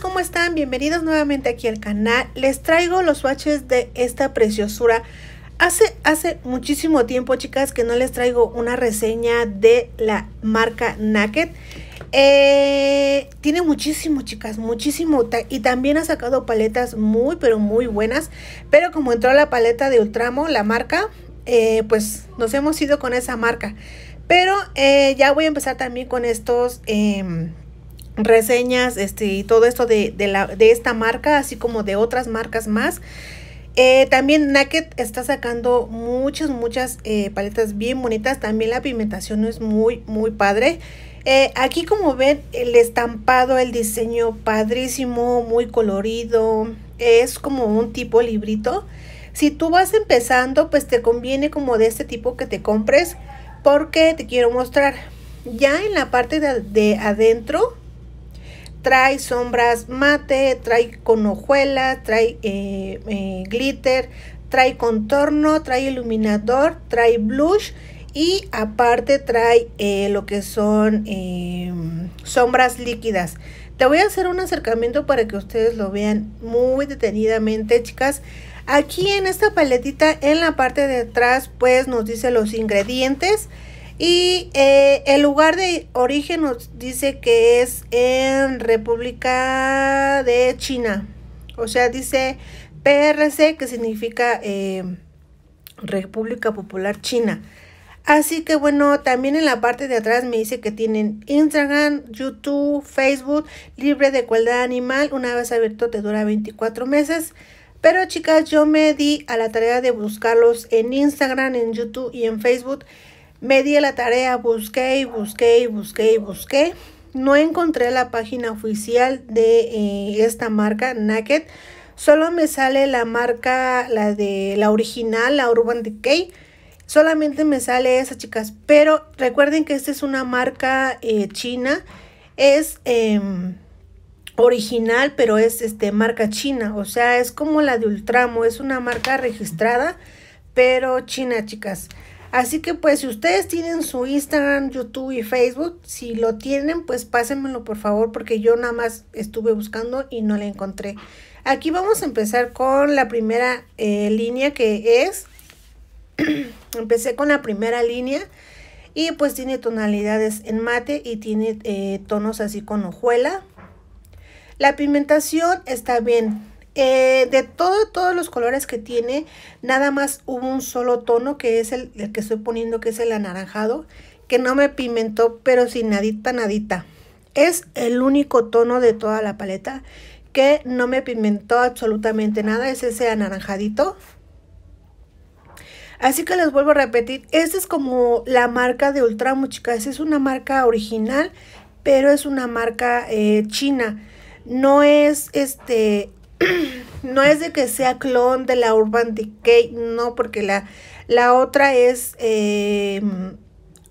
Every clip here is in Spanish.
¿cómo están? Bienvenidos nuevamente aquí al canal. Les traigo los swatches de esta preciosura. Hace, hace muchísimo tiempo, chicas, que no les traigo una reseña de la marca Naked. Eh, tiene muchísimo, chicas, muchísimo. Y también ha sacado paletas muy, pero muy buenas. Pero como entró la paleta de Ultramo, la marca, eh, pues nos hemos ido con esa marca. Pero eh, ya voy a empezar también con estos... Em, reseñas este, y todo esto de, esta marca, así como de otras marcas más. Eh, también Naked está sacando muchas, muchas eh, paletas bien bonitas. También la pigmentación es muy, muy padre. Eh, aquí como ven el estampado, el diseño padrísimo, muy colorido. Es como un tipo librito. Si tú vas empezando, pues te conviene como de este tipo que te compres. Porque te quiero mostrar. Ya en la parte de adentro trae sombras mate, trae con trae eh, eh, glitter, trae contorno, trae iluminador, trae blush y aparte trae eh, lo que son sombras líquidas. Te voy a hacer un acercamiento para que ustedes lo vean muy detenidamente, chicas. Aquí en esta paletita, en la parte de atrás, pues nos dice los ingredientes. Y eh, el lugar de origen nos dice que es en República de China. O sea, dice PRC, que significa eh, República Popular China. Así que bueno, también en la parte de atrás me dice que tienen Instagram, YouTube, Facebook, libre de cualidad animal. Una vez abierto te dura 24 meses. Pero chicas, yo me di a la tarea de buscarlos en Instagram, en YouTube y en Facebook. Me di la tarea, busqué y busqué y busqué y busqué. No encontré la página oficial de eh, esta marca, Naked. Solo me sale la marca, la de la original, la Urban Decay. Solamente me sale esa, chicas. Pero recuerden que esta es una marca eh, china. Es em, original, pero es este, marca china. O sea, es como la de Ultramo. Es una marca registrada, pero china, chicas. Así que pues si ustedes tienen su Instagram, YouTube y Facebook, si lo tienen, pues pásenmelo por favor porque yo nada más estuve buscando y no la encontré. Aquí vamos a empezar con la primera eh, línea que es, empecé con la primera línea y pues tiene tonalidades en mate y tiene eh, tonos así con hojuela. La pigmentación está bien, eh, de todos los colores que tiene, nada más hubo un solo tono que es el, que estoy poniendo, que es el anaranjado, que no me pimentó, pero sin nadita, nadita. Es el único tono de toda la paleta que no me pimentó absolutamente nada, es ese anaranjadito. Así que les vuelvo a repetir, esta es como la marca de ultra Es una marca original, pero es una marca eh, china. No es este no es de que sea clon de la Urban Decay, no, porque la, la otra es em,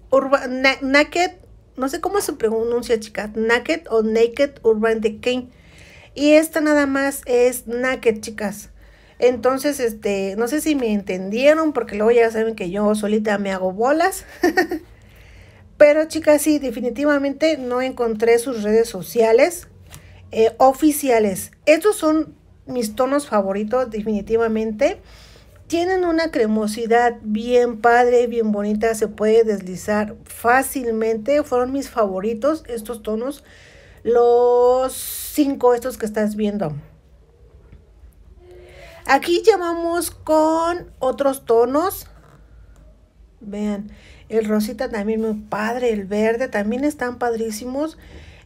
Urban, Naked, no sé cómo se pronuncia, chicas, Naked o Naked Urban Decay. Y esta nada más es Naked, chicas. Entonces, este, no sé si me entendieron, porque luego ya saben que yo solita me hago bolas. Pero chicas, sí, definitivamente no encontré sus redes sociales eh, oficiales. Estos son mis tonos favoritos definitivamente. Tienen una cremosidad bien padre, bien bonita, se puede deslizar fácilmente. Fueron mis favoritos estos tonos, los cinco estos que estás viendo. Aquí llamamos con otros tonos. Vean, el rosita también muy padre, el verde también están padrísimos.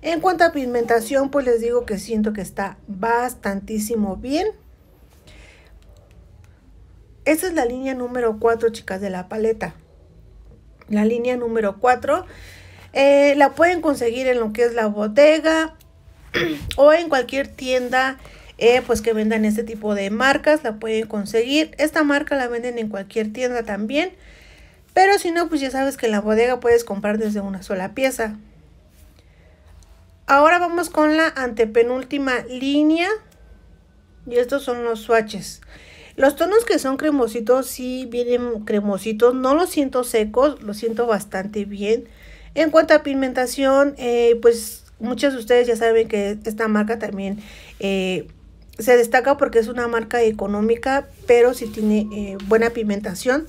En cuanto a pigmentación, pues les digo que siento que está bastantísimo bien. Esta es la línea número 4, chicas, de la paleta. La línea número 4. Eh, la pueden conseguir en lo que es la bodega o en cualquier tienda eh, pues que vendan este tipo de marcas. La pueden conseguir. Esta marca la venden en cualquier tienda también. Pero si no, pues ya sabes que en la bodega puedes comprar desde una sola pieza. Ahora vamos con la antepenúltima línea. Y estos son los swatches. Los tonos que son cremositos sí vienen cremositos, no los siento secos, los siento bastante bien. En cuanto a pigmentación, eh, pues muchas de ustedes ya saben que esta marca también eh, se destaca porque es una marca económica, pero sí tiene eh, buena pigmentación.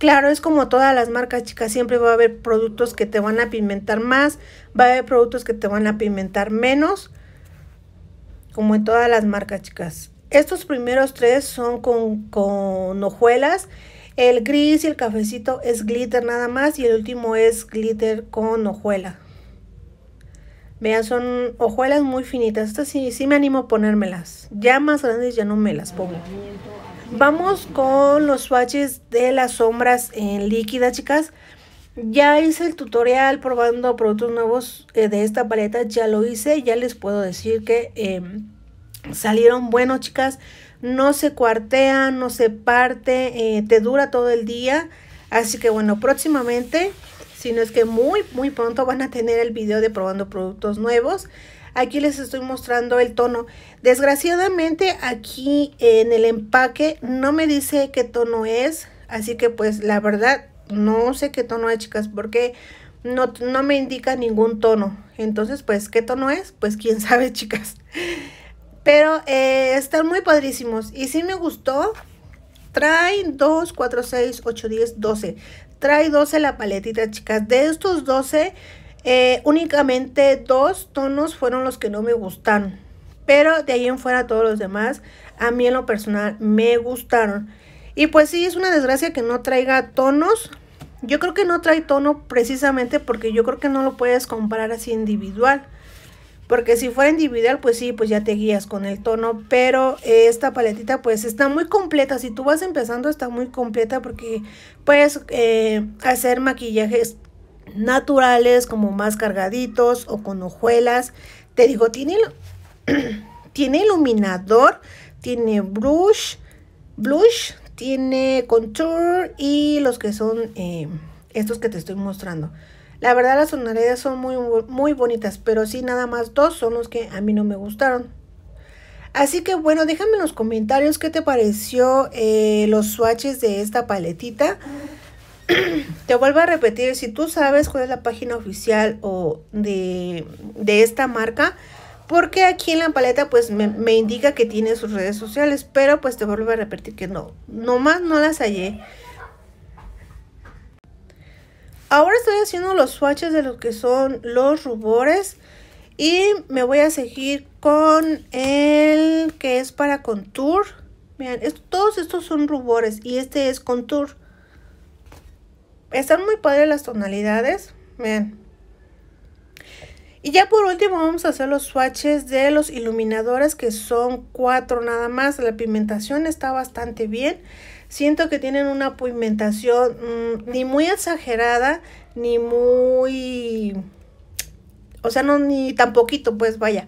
Claro, es como todas las marcas, chicas, siempre va a haber productos que te van a pigmentar más, va a haber productos que te van a pigmentar menos, como en todas las marcas, chicas. Estos primeros tres son con, con hojuelas. El gris y el cafecito es glitter nada más y el último es glitter con hojuela. Vean, son hojuelas muy finitas. Estas sí, sí me animo a ponérmelas. Ya más grandes ya no me las pongo. Vamos con los swatches de las sombras en líquida, chicas. Ya hice el tutorial probando productos nuevos eh, de esta paleta, ya lo hice, ya les puedo decir que em, salieron buenos, chicas. No se cuartea, no se parte, eh, te dura todo el día. Así que bueno, próximamente, si no es que muy, muy pronto van a tener el video de probando productos nuevos. Aquí les estoy mostrando el tono. Desgraciadamente aquí en el empaque no me dice qué tono es. Así que pues la verdad no sé qué tono es chicas porque no, no me indica ningún tono. Entonces pues qué tono es pues quién sabe chicas. Pero eh, están muy padrísimos y si me gustó. trae 2, 4, 6, 8, 10, 12. Trae 12 la paletita chicas. De estos 12 eh, únicamente dos tonos fueron los que no me gustaron. Pero de ahí en fuera todos los demás, a mí en lo personal, me gustaron. Y pues sí, es una desgracia que no traiga tonos. Yo creo que no trae tono precisamente porque yo creo que no lo puedes comparar así individual. Porque si fuera individual, pues sí, pues ya te guías con el tono. Pero eh, esta paletita pues está muy completa. Si tú vas empezando está muy completa porque puedes eh, hacer maquillajes naturales, como más cargaditos o con hojuelas. Te digo, tiene, tiene iluminador, tiene brush, blush, tiene contour y los que son eh, estos que te estoy mostrando. La verdad las tonalidades son muy, muy bonitas, pero sí nada más dos son los que a mí no me gustaron. Así que bueno, déjame en los comentarios qué te pareció eh, los swatches de esta paletita. te vuelvo a repetir, si tú sabes cuál es la página oficial o de, esta marca, porque aquí en la paleta pues me, indica que tiene sus redes sociales, pero pues te vuelvo a repetir que no, nomás no las hallé. Ahora estoy haciendo los swatches de lo que son los rubores y me voy a seguir con el que es para contour. Miren, todos estos son rubores y este es contour. Están muy padres las tonalidades. Vean. Y ya por último vamos a hacer los swatches de los iluminadores que son cuatro nada más. La pigmentación está bastante bien. Siento que tienen una pigmentación mm, ni muy exagerada ni muy... O sea, no ni tan poquito, pues vaya.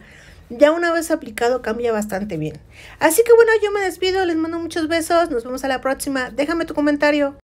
Ya una vez aplicado cambia bastante bien. Así que bueno, yo me despido, les mando muchos besos, nos vemos a la próxima. Déjame tu comentario.